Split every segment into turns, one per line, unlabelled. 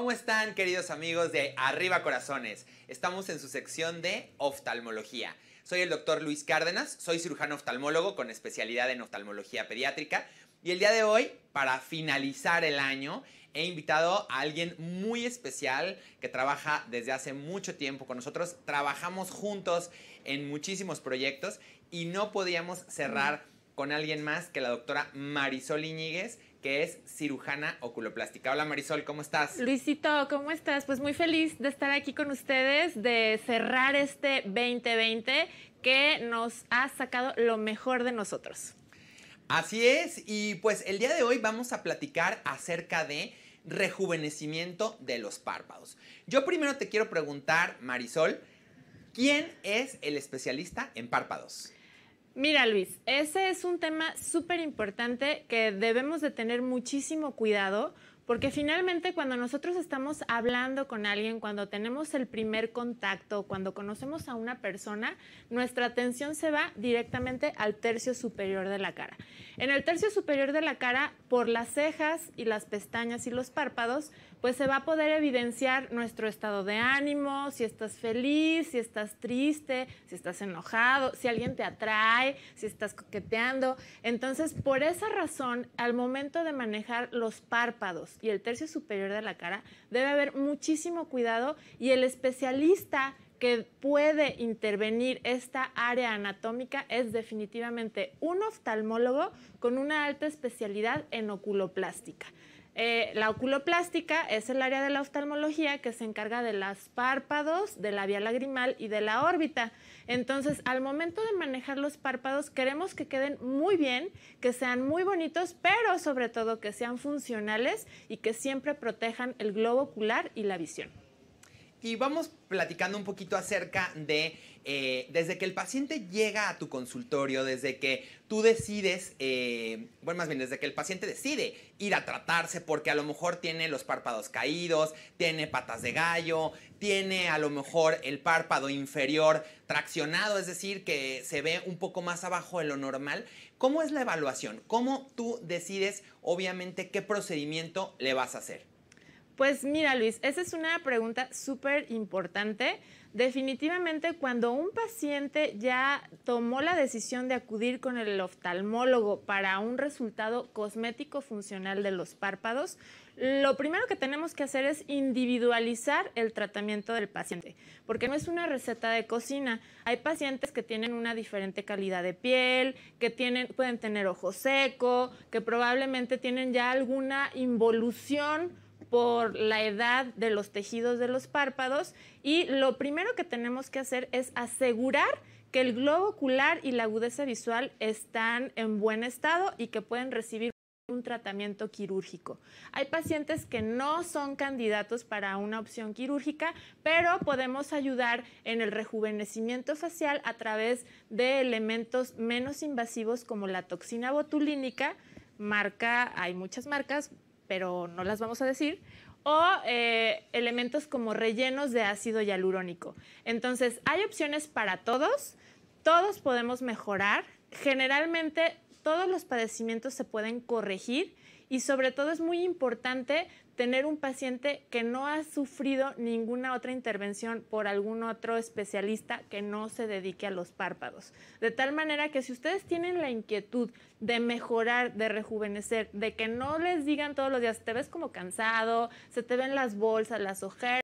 ¿Cómo están queridos amigos de Arriba Corazones? Estamos en su sección de oftalmología. Soy el doctor Luis Cárdenas, soy cirujano oftalmólogo con especialidad en oftalmología pediátrica y el día de hoy, para finalizar el año, he invitado a alguien muy especial que trabaja desde hace mucho tiempo con nosotros. Trabajamos juntos en muchísimos proyectos y no podíamos cerrar mm. con alguien más que la doctora Marisol Iñiguez, que es cirujana oculoplástica. Hola Marisol, ¿cómo estás?
Luisito, ¿cómo estás? Pues muy feliz de estar aquí con ustedes, de cerrar este 2020 que nos ha sacado lo mejor de nosotros.
Así es, y pues el día de hoy vamos a platicar acerca de rejuvenecimiento de los párpados. Yo primero te quiero preguntar, Marisol, ¿quién es el especialista en párpados?
Mira Luis, ese es un tema súper importante que debemos de tener muchísimo cuidado porque finalmente cuando nosotros estamos hablando con alguien, cuando tenemos el primer contacto, cuando conocemos a una persona, nuestra atención se va directamente al tercio superior de la cara. En el tercio superior de la cara, por las cejas y las pestañas y los párpados, pues se va a poder evidenciar nuestro estado de ánimo, si estás feliz, si estás triste, si estás enojado, si alguien te atrae, si estás coqueteando. Entonces, por esa razón, al momento de manejar los párpados y el tercio superior de la cara, debe haber muchísimo cuidado y el especialista que puede intervenir esta área anatómica es definitivamente un oftalmólogo con una alta especialidad en oculoplástica. Eh, la oculoplástica es el área de la oftalmología que se encarga de los párpados, de la vía lagrimal y de la órbita. Entonces, al momento de manejar los párpados, queremos que queden muy bien, que sean muy bonitos, pero sobre todo que sean funcionales y que siempre protejan el globo ocular y la visión y vamos
platicando un poquito acerca de eh, desde que el paciente llega a tu consultorio, desde que tú decides, eh, bueno, más bien desde que el paciente decide ir a tratarse porque a lo mejor tiene los párpados caídos, tiene patas de gallo, tiene a lo mejor el párpado inferior traccionado, es decir, que se ve un poco más abajo de lo normal. ¿Cómo es la evaluación? ¿Cómo tú decides, obviamente, qué procedimiento le vas a hacer?
Pues mira, Luis, esa es una pregunta súper importante. Definitivamente, cuando un paciente ya tomó la decisión de acudir con el oftalmólogo para un resultado cosmético funcional de los párpados, lo primero que tenemos que hacer es individualizar el tratamiento del paciente, porque no es una receta de cocina. Hay pacientes que tienen una diferente calidad de piel, que tienen, pueden tener ojo seco, que probablemente tienen ya alguna involución por la edad de los tejidos de los párpados y lo primero que tenemos que hacer es asegurar que el globo ocular y la agudeza visual están en buen estado y que pueden recibir un tratamiento quirúrgico. Hay pacientes que no son candidatos para una opción quirúrgica, pero podemos ayudar en el rejuvenecimiento facial a través de elementos menos invasivos como la toxina botulínica, marca, hay muchas marcas, pero no las vamos a decir, o eh, elementos como rellenos de ácido hialurónico. Entonces, hay opciones para todos, todos podemos mejorar, generalmente todos los padecimientos se pueden corregir y sobre todo es muy importante tener un paciente que no ha sufrido ninguna otra intervención por algún otro especialista que no se dedique a los párpados. De tal manera que si ustedes tienen la inquietud de mejorar, de rejuvenecer, de que no les digan todos los días, te ves como cansado, se te ven las bolsas, las ojeras,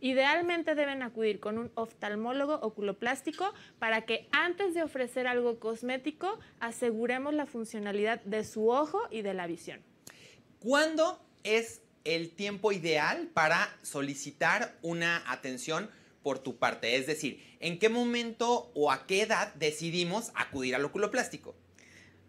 idealmente deben acudir con un oftalmólogo oculoplástico para que antes de ofrecer algo cosmético aseguremos la funcionalidad de su ojo y de la visión. ¿Cuándo es el tiempo ideal
para solicitar una atención por tu parte. Es decir, ¿en qué momento o a qué edad decidimos acudir al oculoplástico?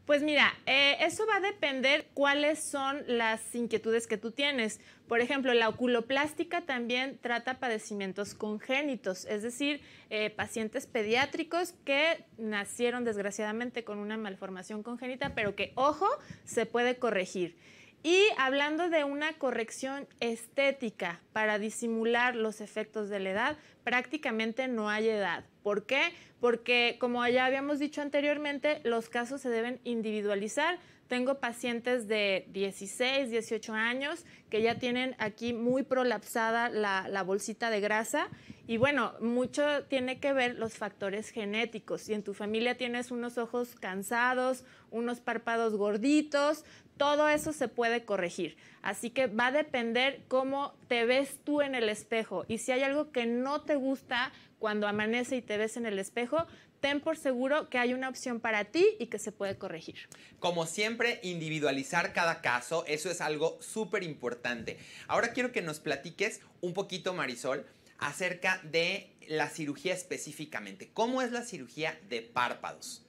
Pues mira, eh, eso va a depender cuáles son las inquietudes que tú tienes. Por ejemplo, la oculoplástica también trata padecimientos congénitos, es decir, eh, pacientes pediátricos que nacieron desgraciadamente con una malformación congénita, pero que, ojo, se puede corregir. Y hablando de una corrección estética para disimular los efectos de la edad, prácticamente no hay edad. ¿Por qué? Porque como ya habíamos dicho anteriormente, los casos se deben individualizar. Tengo pacientes de 16, 18 años que ya tienen aquí muy prolapsada la, bolsita de grasa y bueno, mucho tiene que ver los factores genéticos. Si en tu familia tienes unos ojos cansados, unos párpados gorditos, todo eso se puede corregir. Así que va a depender cómo te ves tú en el espejo. Y si hay algo que no te gusta cuando amanece y te ves en el espejo, ten por seguro que hay una opción para ti y que se puede corregir.
Como siempre, individualizar cada caso, eso es algo súper importante. Ahora quiero que nos platiques un poquito, Marisol, acerca de la cirugía específicamente. ¿Cómo es la cirugía de párpados?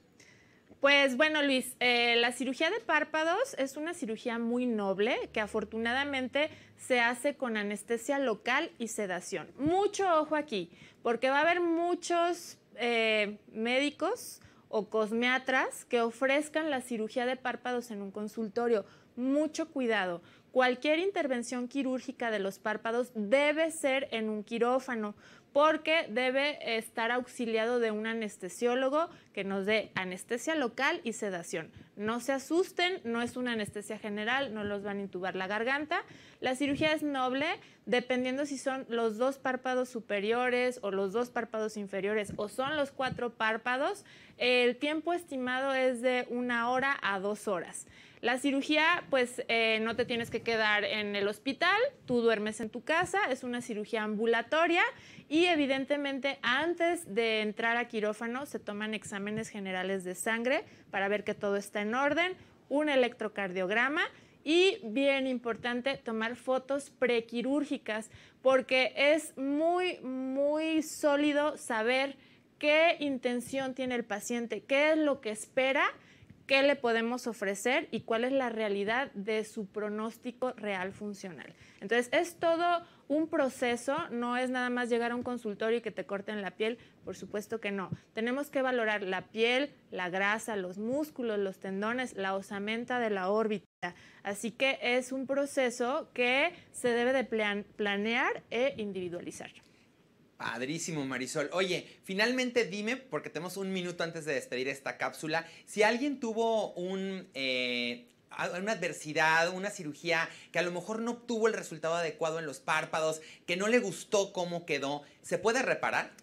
Pues bueno, Luis, eh, la cirugía de párpados es una cirugía muy noble que afortunadamente se hace con anestesia local y sedación. Mucho ojo aquí, porque va a haber muchos eh, médicos o cosmeatras que ofrezcan la cirugía de párpados en un consultorio. Mucho cuidado. Cualquier intervención quirúrgica de los párpados debe ser en un quirófano porque debe estar auxiliado de un anestesiólogo que nos dé anestesia local y sedación. No se asusten, no es una anestesia general, no los van a intubar la garganta. La cirugía es noble, dependiendo si son los dos párpados superiores o los dos párpados inferiores o son los cuatro párpados. El tiempo estimado es de una hora a dos horas. La cirugía, pues eh, no te tienes que quedar en el hospital, tú duermes en tu casa, es una cirugía ambulatoria y evidentemente antes de entrar a quirófano se toman exámenes generales de sangre para ver que todo está en orden, un electrocardiograma y bien importante tomar fotos prequirúrgicas porque es muy, muy sólido saber qué intención tiene el paciente, qué es lo que espera qué le podemos ofrecer y cuál es la realidad de su pronóstico real funcional. Entonces, es todo un proceso, no es nada más llegar a un consultorio y que te corten la piel, por supuesto que no. Tenemos que valorar la piel, la grasa, los músculos, los tendones, la osamenta de la órbita. Así que es un proceso que se debe de planear e individualizar.
Padrísimo, Marisol. Oye, finalmente dime, porque tenemos un minuto antes de despedir esta cápsula, si alguien tuvo eh, una adversidad, una cirugía que a lo mejor no obtuvo el resultado adecuado en los párpados, que no le gustó cómo quedó, ¿se puede reparar?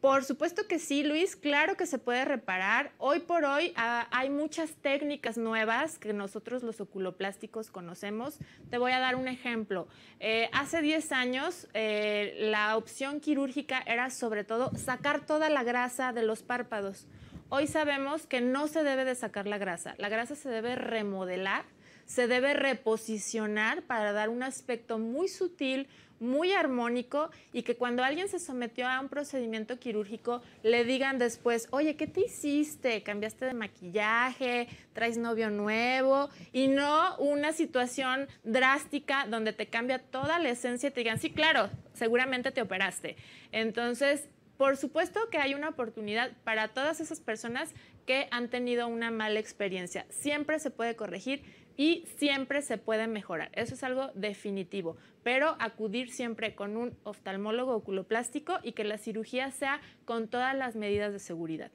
Por supuesto que sí, Luis, claro que se puede reparar. Hoy por hoy ah, hay muchas técnicas nuevas que nosotros los oculoplásticos conocemos. Te voy a dar un ejemplo. Eh, hace 10 años eh, la opción quirúrgica era sobre todo sacar toda la grasa de los párpados. Hoy sabemos que no se debe de sacar la grasa. La grasa se debe remodelar, se debe reposicionar para dar un aspecto muy sutil, muy armónico y que cuando alguien se sometió a un procedimiento quirúrgico le digan después, oye, ¿qué te hiciste? ¿Cambiaste de maquillaje? ¿Traes novio nuevo? Y no una situación drástica donde te cambia toda la esencia y te digan, sí, claro, seguramente te operaste. Entonces, por supuesto que hay una oportunidad para todas esas personas que han tenido una mala experiencia. Siempre se puede corregir, y siempre se puede mejorar. Eso es algo definitivo, pero acudir siempre con un oftalmólogo oculoplástico y que la cirugía sea con todas las medidas de seguridad.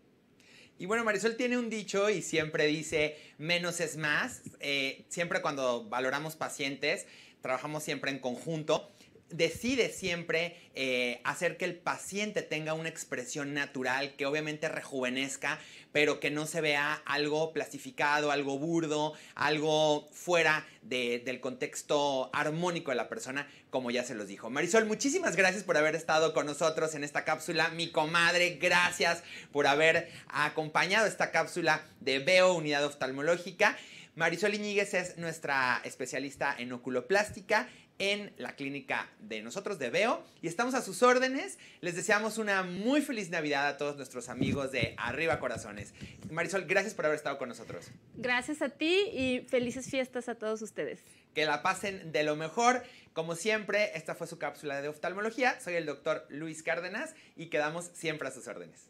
Y bueno, Marisol tiene un dicho y siempre dice menos es más. Eh, siempre cuando valoramos pacientes, trabajamos siempre en conjunto decide siempre eh, hacer que el paciente tenga una expresión natural, que obviamente rejuvenezca, pero que no se vea algo plastificado, algo burdo, algo fuera del contexto armónico de la persona, como ya se los dijo. Marisol, muchísimas gracias por haber estado con nosotros en esta cápsula. Mi comadre, gracias por haber acompañado esta cápsula de Veo Unidad Oftalmológica. Marisol Iñiguez es nuestra especialista en oculoplástica en la clínica de nosotros de Veo y estamos a sus órdenes. Les deseamos una muy feliz Navidad a todos nuestros amigos de Arriba Corazones. Marisol, gracias por haber estado con nosotros.
Gracias a ti y felices fiestas a todos ustedes.
Que la pasen de lo mejor. Como siempre, esta fue su cápsula de oftalmología. Soy el doctor Luis Cárdenas y quedamos siempre a sus órdenes.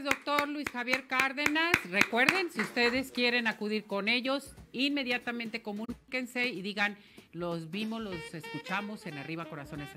doctor Luis Javier Cárdenas. Recuerden, si ustedes quieren acudir con ellos, inmediatamente comuníquense y digan, los vimos, los escuchamos en Arriba Corazones.